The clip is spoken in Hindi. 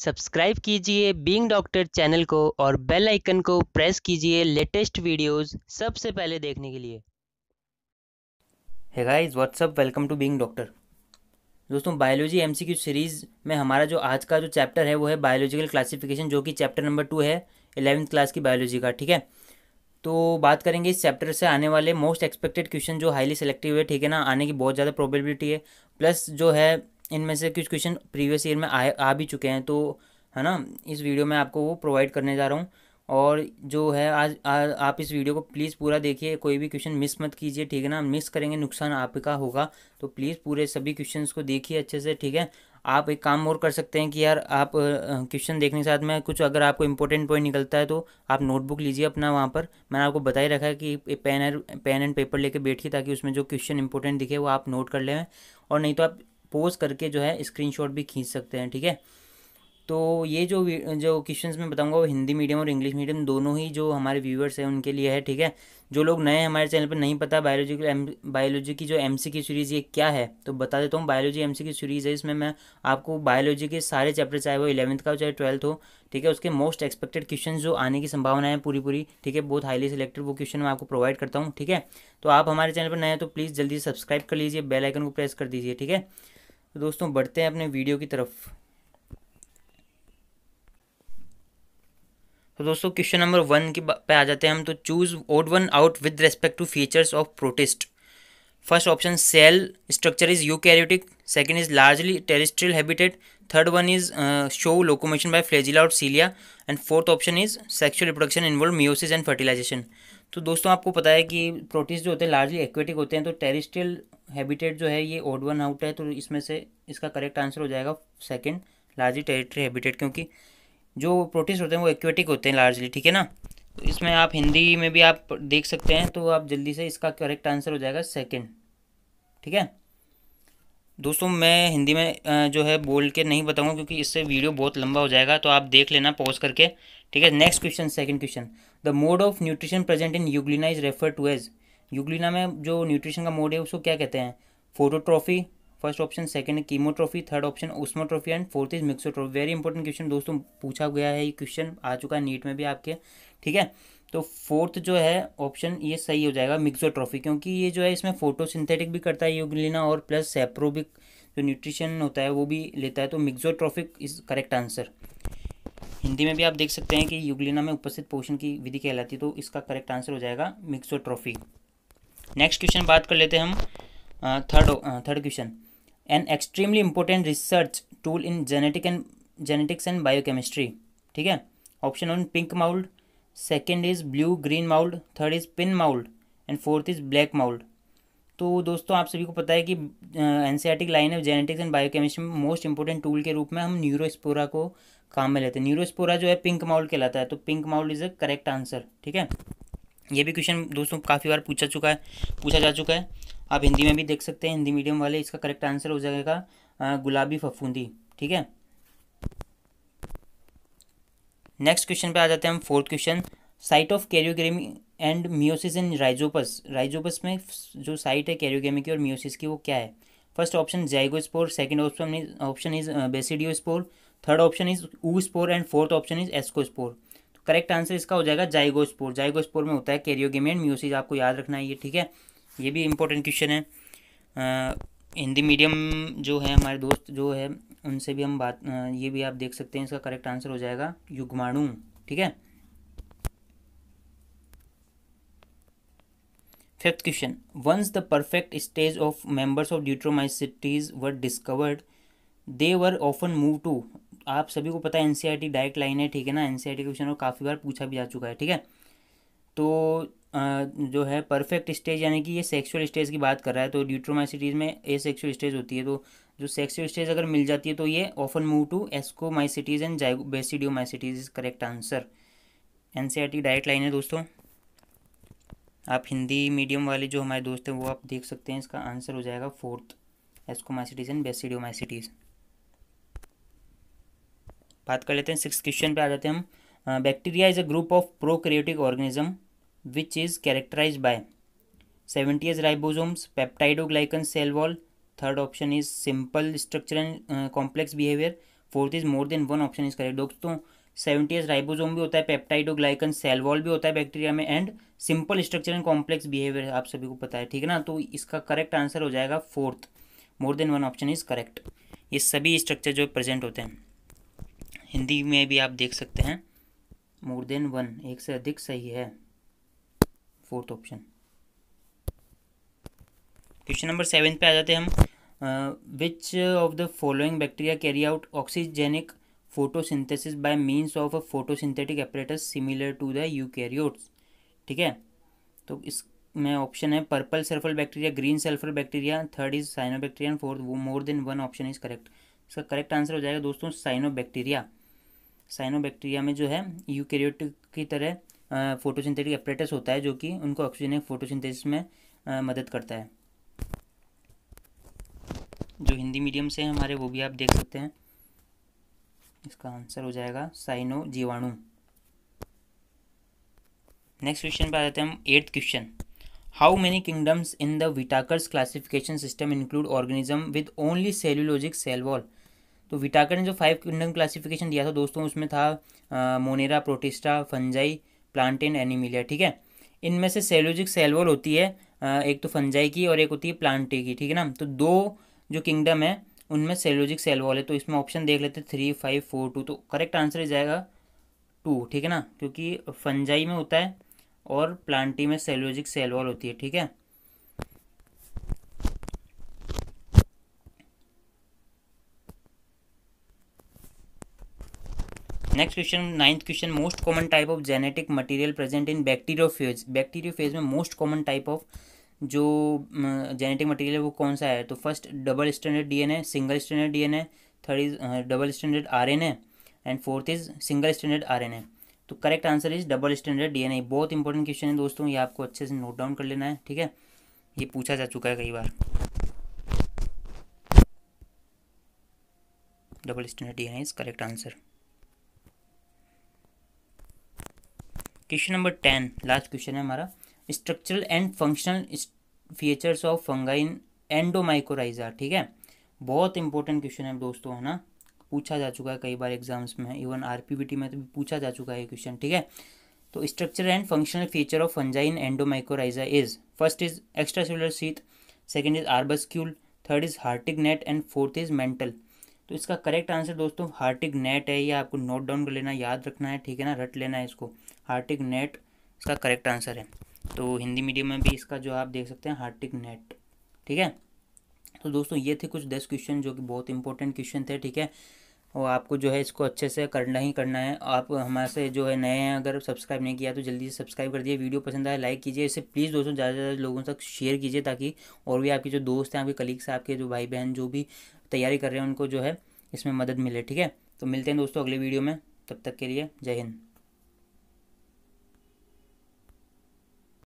सब्सक्राइब कीजिए बीइंग डॉक्टर चैनल को और बेल आइकन को प्रेस कीजिए लेटेस्ट वीडियोस सबसे पहले देखने के लिए hey guys what's up welcome to being doctor दोस्तों बायोलॉजी एमसीक्यू सीरीज़ में हमारा जो आज का जो चैप्टर है वो है बायोलॉजिकल क्लासिफिकेशन जो कि चैप्टर नंबर टू है इलेवेंथ क्लास की बायोलॉजी का ठीक है तो बात करेंगे इस चैप्टर से आने वाले मोस्ट एक्सपेक्टेड क्वेश्चन जो हाईली सेलेक्टिव है ठीक है ना आने की बहुत ज़्यादा प्रोबेबिलिटी है प्लस जो है इनमें से कुछ क्वेश्चन प्रीवियस ईयर में आए आ भी चुके हैं तो है ना इस वीडियो में आपको वो प्रोवाइड करने जा रहा हूँ और जो है आज आ, आप इस वीडियो को प्लीज़ पूरा देखिए कोई भी क्वेश्चन मिस मत कीजिए ठीक है ना मिस करेंगे नुकसान आपका होगा तो प्लीज़ पूरे सभी क्वेश्चन को देखिए अच्छे से ठीक है आप एक काम और कर सकते हैं कि यार आप क्वेश्चन देखने के साथ में कुछ अगर आपको इंपॉर्टेंट पॉइंट निकलता है तो आप नोटबुक लीजिए अपना वहाँ पर मैंने आपको बता ही रखा है कि पेन पेन एंड पेपर लेके बैठिए ताकि उसमें जो क्वेश्चन इंपॉर्टेंट दिखे वो आप नोट कर लें और नहीं तो आप पोज करके जो है स्क्रीनशॉट भी खींच सकते हैं ठीक है तो ये जो जो क्वेश्चंस मैं बताऊंगा वो हिंदी मीडियम और इंग्लिश मीडियम दोनों ही जो हमारे व्यूवर्स हैं उनके लिए है ठीक है जो लोग नए हमारे चैनल पर नहीं पता बायोलॉजी बायोलॉजी की जो एम की सीरीज़ ये क्या है तो बता देता हूँ बायोलॉजी एम की सीरीज़ है इसमें मैं आपको बायोलॉजी के सारे चैप्टर चाहे वो इलेवंथ का हो चाहे ट्वेल्थ हो ठीक है उसके मोस्ट एक्सपेक्टेड क्वेश्चन जो आने की संभावना है पूरी पूरी ठीक है बहुत हाईली सिलेक्टेड वो क्वेश्चन मैं आपको प्रोवाइड करता हूँ ठीक है तो आप हमारे चैनल पर नए हैं तो प्लीज़ जल्दी सब्सक्राइब कर लीजिए बेलाइकन को प्रेस कर दीजिए ठीक है तो दोस्तों बढ़ते हैं अपने वीडियो की तरफ तो दोस्तों क्वेश्चन नंबर वन के पे आ जाते हैं हम तो choose odd one out with respect to features of protists first option cell structure is eukaryotic second is largely terrestrial habitat third one is show locomotion by flagella और cilia and fourth option is sexual reproduction involve meiosis and fertilization तो दोस्तों आपको पता है कि प्रोटीज जो होते हैं लार्जली एक्वेटिक होते हैं तो टेरिस्ट्रियल हैबिटेट जो है ये ओड वन आउट है तो इसमें से इसका करेक्ट आंसर हो जाएगा सेकेंड लार्जली टेरिटरी हैबिटेट क्योंकि जो प्रोटीज होते हैं वो एक्वेटिक होते हैं लार्जली ठीक है ना तो इसमें आप हिंदी में भी आप देख सकते हैं तो आप जल्दी से इसका करेक्ट आंसर हो जाएगा सेकेंड ठीक है दोस्तों मैं हिंदी में जो है बोल के नहीं बताऊंगा क्योंकि इससे वीडियो बहुत लंबा हो जाएगा तो आप देख लेना पॉज करके ठीक है next question second question the mode of nutrition present in euglena is refer to as euglena में जो न्यूट्रिशन का मोड है उसको क्या कहते हैं फोटोट्रॉफी फर्स्ट ऑप्शन सेकंड है chemotrophy third option osmotrophy and fourth is mixotrophy very important question दोस्तों पूछा गया है ये क्वेश्चन आ चुका है नीट में भी आपके ठीक है तो फोर्थ जो है ऑप्शन ये सही हो जाएगा मिक्सोट्रॉफी क्योंकि ये जो है इसमें फोटोसिंथेटिक भी करता है यूग्लिना और प्लस सेप्रोबिक जो न्यूट्रिशन होता है वो भी लेता है तो mixotrophic is correct answer Hindi में भी आप देख सकते हैं कि युगलिना में उपस्थित पोषण की विधि कहलाती है तो इसका करेक्ट आंसर हो जाएगा मिक्सोट्रॉफी नेक्स्ट क्वेश्चन बात कर लेते हैं हम third third question an extremely important research tool in genetic and genetics and biochemistry ठीक है option one pink mould second is blue green mould third is pin mould and fourth is black mould तो दोस्तों आप सभी को पता है कि एनसीआरटिक line of genetics and biochemistry में मोस्ट इंपॉर्टेंट टूल के रूप में हम न्यूरोस्पोरा को काम में लेते हैं न्यूरोस्पोरा जो है पिंक माउल कहलाता है तो pink mould is a correct answer ठीक है ये भी क्वेश्चन दोस्तों काफ़ी बार पूछा चुका है पूछा जा चुका है आप हिंदी में भी देख सकते हैं हिंदी मीडियम वाले इसका करेक्ट आंसर हो जाएगा गुलाबी फफूंदी ठीक है नेक्स्ट क्वेश्चन पे आ जाते हैं हम fourth question site of karyogamy and meiosis in rhizopus rhizopus में जो साइट है कैरियोगेमी की और मियोसिस की वो क्या है first option zygospore second option option is basidiospore third option is oospore and fourth option is ascospore तो करेक्ट आंसर इसका हो जाएगा जाइगोस्पोर जाइगोस्पोर में होता है कैरियोगेमी एंड म्यूसिस आपको याद रखना है ये ठीक है ये भी इंपॉर्टेंट क्वेश्चन है uh, हिंदी मीडियम जो है हमारे दोस्त जो है उनसे भी हम बात uh, ये भी आप देख सकते हैं इसका करेक्ट आंसर हो जाएगा युगमाणु ठीक है Fifth question once the perfect stage of members of deuteromycetes were discovered they were often move to आप सभी को पता है एनसीईआरटी डायरेक्ट लाइन है ठीक है ना एनसीईआरटी क्वेश्चन और काफ़ी बार पूछा भी जा चुका है ठीक है तो जो है परफेक्ट स्टेज यानी कि ये सेक्सुअल स्टेज की बात कर रहा है तो ड्यूट्रोमाइसिटीज में ए सेक्सुअल स्टेज होती है तो जो सेक्सुअल स्टेज अगर मिल जाती है तो ये often move to ascomycetes and zygomycetes is correct answer an direct line है दोस्तों आप हिंदी मीडियम वाले जो हमारे दोस्त हैं वो आप देख सकते हैं इसका आंसर हो जाएगा फोर्थ एस्कोमाइसिटीज एंड बेसिडियोमाइसिटीज बात कर लेते हैं सिक्स क्वेश्चन पे आ जाते हैं हम bacteria is a group of क्रिएटिक organism which is characterise by seventy S ribosomes peptidoglycan cell wall third option is simple structure and complex behaviour fourth is more than one option is correct दोस्तों सेवेंटी एस राइबोजोम भी होता है पेप्टाइडोग्लाइकन वॉल भी होता है बैक्टीरिया में and simple structure and complex behaviour आप सभी को पता है ठीक है ना तो इसका करेक्ट आंसर हो जाएगा fourth more than one option is correct ये सभी स्ट्रक्चर जो प्रेजेंट होते हैं हिंदी में भी आप देख सकते हैं मोर देन वन एक से अधिक सही है fourth option question number seven पे आ जाते हैं हम which of the following bacteria carry out oxygenic photosynthesis by means of a photosynthetic apparatus similar to the eukaryotes ठीक है तो इस में ऑप्शन है purple sulphur bacteria green sulphur bacteria third is cyanobacteria and fourth more than one option is correct इसका करेक्ट आंसर हो जाएगा दोस्तों साइनो बैक्टीरिया साइनो बैक्टीरिया में जो है यूकैरियोट की तरह फोटोसिंथेटिक एपरेटस होता है जो कि उनको ऑक्सीजन फोटोसिंथेसिस में आ, मदद करता है जो हिंदी मीडियम से हैं हमारे वो भी आप देख सकते हैं इसका आंसर हो जाएगा साइनो जीवाणु नेक्स्ट क्वेश्चन पे आ जाते हैं हम eighth question how many kingdoms in the Whittaker's classification system include organism with only cellulosic cell wall तो विटाकर ने जो फाइव किंगडम क्लासिफिकेशन दिया था दोस्तों उसमें था Monera Protista Fungi and Animalia ठीक है इनमें से सेल्यूलॉजिक सेल वॉल होती है आ, एक तो फंजाई की और एक होती है प्लांटे की ठीक है ना तो दो जो किंगडम है उनमें सेलोजिक सेल वॉल है तो इसमें ऑप्शन देख लेते हैं थ्री फाइव फोर टू तो करेक्ट आंसर हो जाएगा टू ठीक है ना क्योंकि फंजाई में होता है और प्लांटी में सेलोजिक सेल वॉल होती है ठीक है next question ninth question most common type of genetic material present in bacteriophage bacteriophage में मोस्ट कॉमन टाइप ऑफ जो जेनेटिक मटेरियल है वो कौन सा है तो first double standard DNA single standard DNA third is double standard RNA and fourth is single standard RNA तो correct answer is double standard DNA बहुत इंपॉर्टेंट क्वेश्चन है दोस्तों ये आपको अच्छे से नोट डाउन कर लेना है ठीक है ये पूछा जा चुका है कई बार double standard DNA is correct answer question number ten last question है हमारा structural and functional features of fungi in endomycorrhiza ठीक है बहुत इंपॉर्टेंट क्वेश्चन है दोस्तों है ना पूछा जा चुका है कई बार एग्जाम्स में इवन आर में तो भी पूछा जा चुका है क्वेश्चन ठीक है तो structure and functional feature of fungi in endomycorrhiza is first is extracellular sheath second is arbuscule third is Hartig net and fourth is mantle तो इसका करेक्ट आंसर दोस्तों हार्टिक नेट है ये आपको नोट डाउन कर लेना याद रखना है ठीक है ना रट लेना है इसको हार्टिक नेट इसका करेक्ट आंसर है तो हिंदी मीडियम में भी इसका जो आप देख सकते हैं हार्टिक नेट ठीक है तो दोस्तों ये थे कुछ दस क्वेश्चन जो कि बहुत इंपॉर्टेंट क्वेश्चन थे ठीक है और आपको जो है इसको अच्छे से करना ही करना है आप हमारे से जो है नए हैं अगर सब्सक्राइब नहीं किया तो जल्दी से सब्सक्राइब कर दिए वीडियो पसंद आए लाइक कीजिए इसे प्लीज़ दोस्तों ज़्यादा से ज़्यादा लोगों तक शेयर कीजिए ताकि और भी आपके जो दोस्त हैं आपके कलीग्स हैं आपके जो भाई बहन जो भी तैयारी कर रहे हैं उनको जो है इसमें मदद मिले ठीक है तो मिलते हैं दोस्तों अगले वीडियो में तब तक के लिए जय हिंद